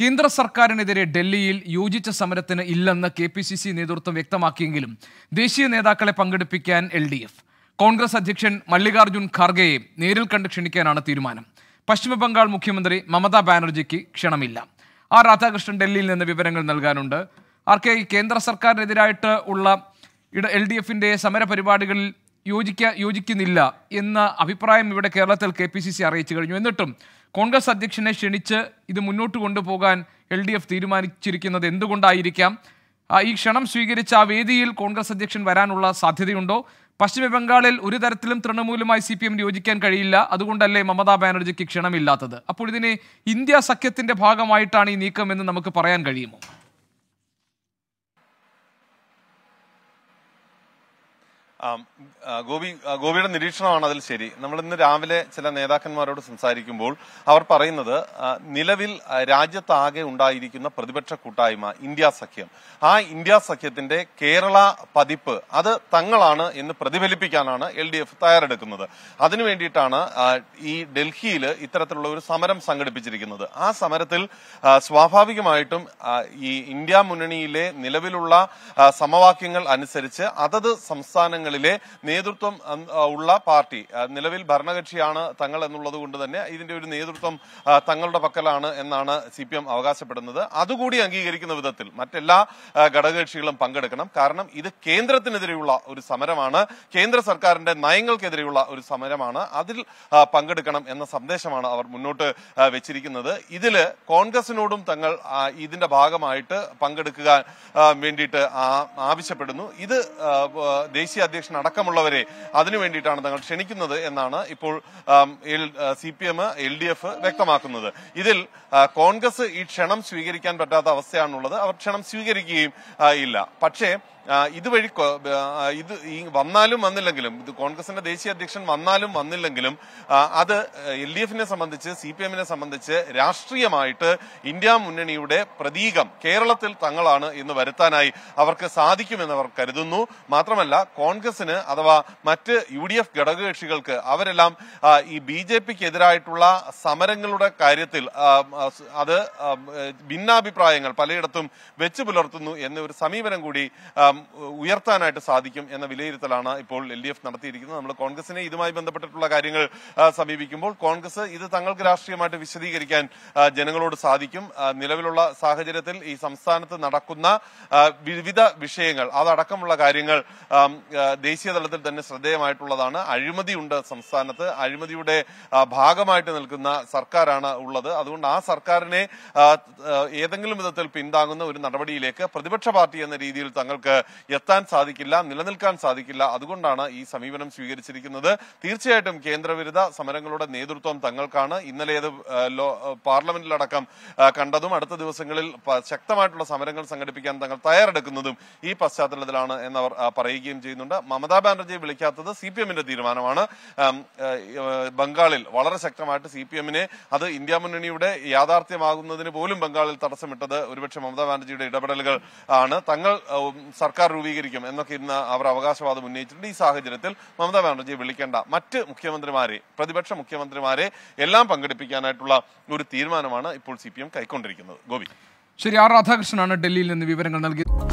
കേന്ദ്ര സർക്കാരിനെതിരെ ഡൽഹിയിൽ യോജിച്ച സമരത്തിന് ഇല്ലെന്ന് കെ പി സി സി നേതൃത്വം വ്യക്തമാക്കിയെങ്കിലും ദേശീയ നേതാക്കളെ പങ്കെടുപ്പിക്കാൻ എൽ ഡി എഫ് കോൺഗ്രസ് അധ്യക്ഷൻ മല്ലികാർജ്ജുൻ ഖാർഗെയെ നേരിൽ കണ്ട് ക്ഷണിക്കാനാണ് തീരുമാനം പശ്ചിമബംഗാൾ മുഖ്യമന്ത്രി മമതാ ബാനർജിക്ക് ക്ഷണമില്ല ആർ രാധാകൃഷ്ണൻ ഡൽഹിയിൽ നിന്ന് വിവരങ്ങൾ നൽകാനുണ്ട് ആർ കെ കേന്ദ്ര സർക്കാരിനെതിരായിട്ട് ഉള്ള എൽ ഡി എഫിൻ്റെ സമരപരിപാടികളിൽ യോജിക്കാ യോജിക്കുന്നില്ല എന്ന അഭിപ്രായം ഇവിടെ കേരളത്തിൽ കെ പി സി സി അറിയിച്ചു കഴിഞ്ഞു എന്നിട്ടും കോൺഗ്രസ് അധ്യക്ഷനെ ക്ഷണിച്ച് ഇത് മുന്നോട്ട് കൊണ്ടുപോകാൻ എൽ ഡി എഫ് തീരുമാനിച്ചിരിക്കുന്നത് എന്തുകൊണ്ടായിരിക്കാം ഈ ക്ഷണം സ്വീകരിച്ച ആ വേദിയിൽ കോൺഗ്രസ് അധ്യക്ഷൻ വരാനുള്ള സാധ്യതയുണ്ടോ പശ്ചിമബംഗാളിൽ ഒരു തരത്തിലും തൃണമൂലുമായി സി പി എം യോജിക്കാൻ കഴിയില്ല അതുകൊണ്ടല്ലേ മമതാ ബാനർജിക്ക് ക്ഷണമില്ലാത്തത് അപ്പോൾ ഇതിനെ ഇന്ത്യ സഖ്യത്തിൻ്റെ ഭാഗമായിട്ടാണ് ഈ നീക്കമെന്ന് നമുക്ക് പറയാൻ കഴിയുമോ ഗോപി ഗോപിയുടെ നിരീക്ഷണമാണ് അതിൽ ശരി നമ്മൾ ഇന്ന് രാവിലെ ചില നേതാക്കന്മാരോട് സംസാരിക്കുമ്പോൾ അവർ പറയുന്നത് നിലവിൽ രാജ്യത്താകെ ഉണ്ടായിരിക്കുന്ന പ്രതിപക്ഷ കൂട്ടായ്മ ഇന്ത്യ സഖ്യം ആ ഇന്ത്യ സഖ്യത്തിന്റെ കേരള പതിപ്പ് അത് തങ്ങളാണ് എന്ന് പ്രതിഫലിപ്പിക്കാനാണ് എൽ ഡി എഫ് തയ്യാറെടുക്കുന്നത് അതിനു വേണ്ടിയിട്ടാണ് ഈ ഡൽഹിയിൽ ഇത്തരത്തിലുള്ള ഒരു സമരം സംഘടിപ്പിച്ചിരിക്കുന്നത് ആ സമരത്തിൽ സ്വാഭാവികമായിട്ടും ഈ ഇന്ത്യ മുന്നണിയിലെ നിലവിലുള്ള സമവാക്യങ്ങൾ അനുസരിച്ച് അതത് സംസ്ഥാനങ്ങൾ സംസ്ഥാനങ്ങളിലെ നേതൃത്വം ഉള്ള പാർട്ടി നിലവിൽ ഭരണകക്ഷിയാണ് തങ്ങൾ എന്നുള്ളത് കൊണ്ട് തന്നെ ഇതിന്റെ ഒരു നേതൃത്വം തങ്ങളുടെ പക്കലാണ് എന്നാണ് സി പി എം അവകാശപ്പെടുന്നത് അതുകൂടി അംഗീകരിക്കുന്ന വിധത്തിൽ മറ്റെല്ലാ ഘടകകക്ഷികളും പങ്കെടുക്കണം കാരണം ഇത് കേന്ദ്രത്തിനെതിരെയുള്ള ഒരു സമരമാണ് കേന്ദ്ര സർക്കാരിന്റെ നയങ്ങൾക്കെതിരെയുള്ള ഒരു സമരമാണ് അതിൽ പങ്കെടുക്കണം എന്ന സന്ദേശമാണ് അവർ മുന്നോട്ട് വെച്ചിരിക്കുന്നത് ഇതിൽ കോൺഗ്രസിനോടും തങ്ങൾ ഇതിന്റെ ഭാഗമായിട്ട് പങ്കെടുക്കുക വേണ്ടിയിട്ട് ആവശ്യപ്പെടുന്നു ഇത് ദേശീയ അധ്യക്ഷൻ അടക്കമുള്ളവരെ അതിനു തങ്ങൾ ക്ഷണിക്കുന്നത് എന്നാണ് ഇപ്പോൾ C P M L D F വ്യക്തമാക്കുന്നത് ഇതിൽ കോൺഗ്രസ് ഈ ക്ഷണം സ്വീകരിക്കാൻ പറ്റാത്ത അവസ്ഥയാണുള്ളത് അവർ ക്ഷണം സ്വീകരിക്കുകയും ഇല്ല പക്ഷേ ഇതുവഴി ഇത് വന്നാലും വന്നില്ലെങ്കിലും ഇത് കോൺഗ്രസിന്റെ ദേശീയ അധ്യക്ഷൻ വന്നാലും വന്നില്ലെങ്കിലും അത് എൽ ഡി എഫിനെ സംബന്ധിച്ച് സി പി എമ്മിനെ സംബന്ധിച്ച് രാഷ്ട്രീയമായിട്ട് ഇന്ത്യ മുന്നണിയുടെ പ്രതീകം കേരളത്തിൽ തങ്ങളാണ് എന്ന് വരുത്താനായി അവർക്ക് സാധിക്കുമെന്ന് അവർ കരുതുന്നു മാത്രമല്ല കോൺഗ്രസിന് അഥവാ മറ്റ് യു ഡി എഫ് ഘടകകക്ഷികൾക്ക് അവരെല്ലാം ഈ ബി ജെ പിക്കെതിരായിട്ടുള്ള എതിരായിട്ടുള്ള സമരങ്ങളുടെ കാര്യത്തിൽ അത് ഭിന്നാഭിപ്രായങ്ങൾ പലയിടത്തും വെച്ചു പുലർത്തുന്നു എന്നൊരു സമീപനം കൂടി ഉയർത്താനായിട്ട് സാധിക്കും എന്ന വിലയിരുത്തലാണ് ഇപ്പോൾ എൽ ഡി എഫ് നടത്തിയിരിക്കുന്നത് നമ്മൾ കോൺഗ്രസിനെ ഇതുമായി ബന്ധപ്പെട്ടിട്ടുള്ള കാര്യങ്ങൾ സമീപിക്കുമ്പോൾ കോൺഗ്രസ് ഇത് തങ്ങൾക്ക് രാഷ്ട്രീയമായിട്ട് വിശദീകരിക്കാൻ ജനങ്ങളോട് സാധിക്കും നിലവിലുള്ള സാഹചര്യത്തിൽ ഈ സംസ്ഥാനത്ത് നടക്കുന്ന വിവിധ വിഷയങ്ങൾ അതടക്കമുള്ള കാര്യങ്ങൾ ദേശീയ തലത്തിൽ തന്നെ ശ്രദ്ധേയമായിട്ടുള്ളതാണ് അഴിമതിയുണ്ട് സംസ്ഥാനത്ത് അഴിമതിയുടെ ഭാഗമായിട്ട് നിൽക്കുന്ന സർക്കാരാണ് ഉള്ളത് അതുകൊണ്ട് ആ സർക്കാരിനെ ഏതെങ്കിലും വിധത്തിൽ പിന്താങ്ങുന്ന ഒരു നടപടിയിലേക്ക് പ്രതിപക്ഷ പാർട്ടി എന്ന രീതിയിൽ തങ്ങൾക്ക് എത്താൻ സാധിക്കില്ല നിലനിൽക്കാൻ സാധിക്കില്ല അതുകൊണ്ടാണ് ഈ സമീപനം സ്വീകരിച്ചിരിക്കുന്നത് തീർച്ചയായിട്ടും കേന്ദ്രവിരുദ്ധ സമരങ്ങളുടെ നേതൃത്വം തങ്ങൾക്കാണ് ഇന്നലെ അത് പാർലമെന്റിലടക്കം കണ്ടതും അടുത്ത ദിവസങ്ങളിൽ ശക്തമായിട്ടുള്ള സമരങ്ങൾ സംഘടിപ്പിക്കാൻ തങ്ങൾ തയ്യാറെടുക്കുന്നതും ഈ പശ്ചാത്തലത്തിലാണ് എന്നവർ പറയുകയും ചെയ്യുന്നുണ്ട് മമതാ ബാനർജിയെ വിളിക്കാത്തത് സി പി എമ്മിന്റെ തീരുമാനമാണ് ബംഗാളിൽ വളരെ ശക്തമായിട്ട് സി പി എമ്മിനെ അത് ഇന്ത്യ മുന്നണിയുടെ യാഥാർത്ഥ്യമാകുന്നതിന് പോലും ബംഗാളിൽ തടസ്സമിട്ടത് ഒരുപക്ഷെ മമതാ ബാനർജിയുടെ ഇടപെടലുകൾ ആണ് തങ്ങൾ സർക്കാർ സർക്കാർ രൂപീകരിക്കും എന്നൊക്കെ ഇന്ന് അവർ അവകാശവാദം ഉന്നയിച്ചിട്ടുണ്ട് ഈ സാഹചര്യത്തിൽ മമതാ ബാനർജി വിളിക്കേണ്ട മറ്റ് മുഖ്യമന്ത്രിമാരെ പ്രതിപക്ഷ മുഖ്യമന്ത്രിമാരെ എല്ലാം പങ്കെടുപ്പിക്കാനായിട്ടുള്ള ഒരു തീരുമാനമാണ് ഇപ്പോൾ സി കൈക്കൊണ്ടിരിക്കുന്നത് ഗോപി ശരി ആർ രാധാകൃഷ്ണനാണ് ഡൽഹിയിൽ നിന്ന് വിവരങ്ങൾ നൽകിയത്